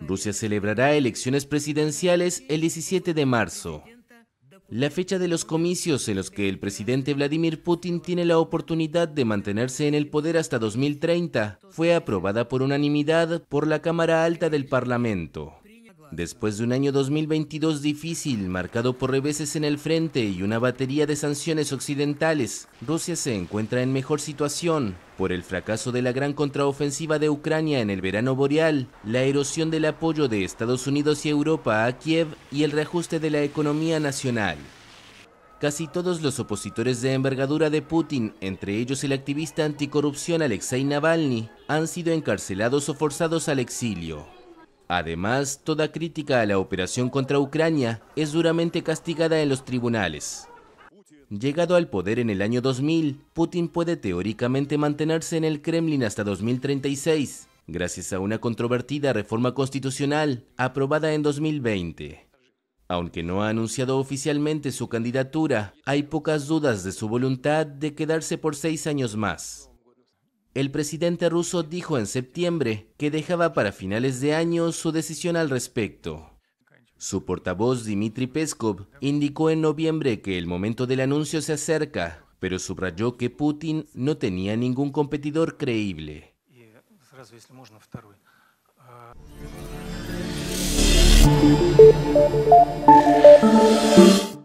Rusia celebrará elecciones presidenciales el 17 de marzo, la fecha de los comicios en los que el presidente Vladimir Putin tiene la oportunidad de mantenerse en el poder hasta 2030 fue aprobada por unanimidad por la Cámara Alta del Parlamento. Después de un año 2022 difícil, marcado por reveses en el frente y una batería de sanciones occidentales, Rusia se encuentra en mejor situación. Por el fracaso de la gran contraofensiva de Ucrania en el verano boreal, la erosión del apoyo de Estados Unidos y Europa a Kiev y el reajuste de la economía nacional. Casi todos los opositores de envergadura de Putin, entre ellos el activista anticorrupción Alexei Navalny, han sido encarcelados o forzados al exilio. Además, toda crítica a la operación contra Ucrania es duramente castigada en los tribunales. Llegado al poder en el año 2000, Putin puede teóricamente mantenerse en el Kremlin hasta 2036, gracias a una controvertida reforma constitucional aprobada en 2020. Aunque no ha anunciado oficialmente su candidatura, hay pocas dudas de su voluntad de quedarse por seis años más. El presidente ruso dijo en septiembre que dejaba para finales de año su decisión al respecto. Su portavoz Dmitry Peskov indicó en noviembre que el momento del anuncio se acerca, pero subrayó que Putin no tenía ningún competidor creíble.